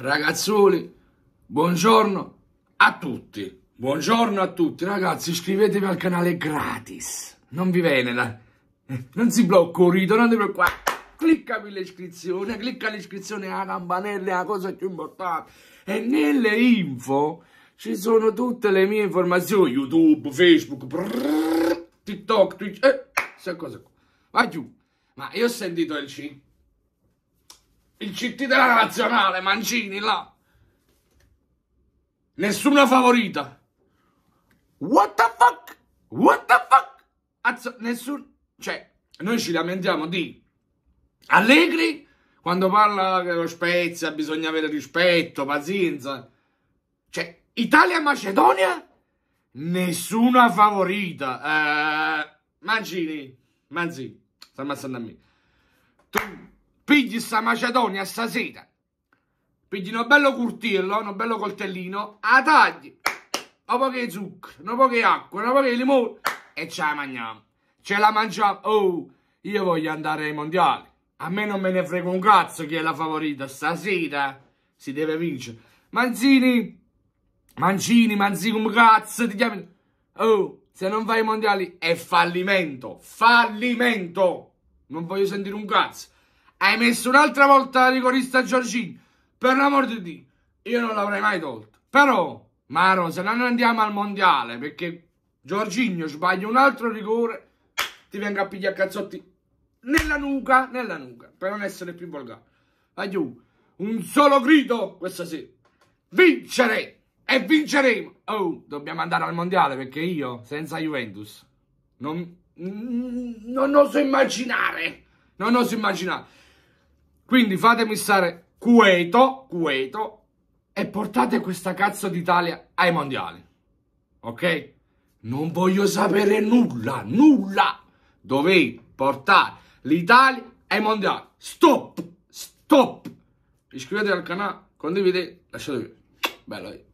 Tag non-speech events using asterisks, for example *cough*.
ragazzuoli, buongiorno a tutti. Buongiorno a tutti, ragazzi, iscrivetevi al canale gratis. Non vi venera. *laughs* Non si blocca un rito, non ti Clicca per l'iscrizione, clicca l'iscrizione a campanella, la cosa più importante. E nelle info ci sono tutte le mie informazioni. YouTube, Facebook, brrr, TikTok, Twitch, eh, questa cosa qua. Vai giù. Ma io ho sentito il 5 il CT della nazionale, Mancini là. Nessuna favorita. What the fuck? What the fuck? Azzo, nessun... Cioè, noi ci lamentiamo di Allegri quando parla che lo Spezia bisogna avere rispetto, pazienza. Cioè, Italia-Macedonia? Nessuna favorita. Uh, Mancini, Manzi, sta ammazzando a me. Tu... Pigli sta macedonia stasera. Pigli un bello curtillo, un bello coltellino, a tagli. Un po' di zucchero, un po' di acqua, un po' di limone e ce la mangiamo. Ce la mangiamo. Oh, io voglio andare ai mondiali. A me non me ne frega un cazzo chi è la favorita. Stasera si deve vincere. Manzini, Mancini, Manzini, come cazzo ti chiami? Oh, se non vai ai mondiali è fallimento. Fallimento. Non voglio sentire un cazzo. Hai messo un'altra volta la rigorista Giorgini. Per l'amor di Dio, io non l'avrei mai tolto. Però, Maro, se non andiamo al mondiale perché Giorginio sbaglia un altro rigore, ti vengo a pigliare cazzotti nella nuca, nella nuca, per non essere più volgare. Aiù, un solo grido questa sera. Vincere! E vinceremo! Oh, dobbiamo andare al mondiale perché io, senza Juventus, non, non oso immaginare. Non oso immaginare. Quindi fatemi stare quieto, quieto e portate questa cazzo d'Italia ai mondiali. Ok? Non voglio sapere nulla, nulla. Dovevi portare l'Italia ai mondiali. Stop, stop. Iscrivetevi al canale, condividete, lasciate un Bello.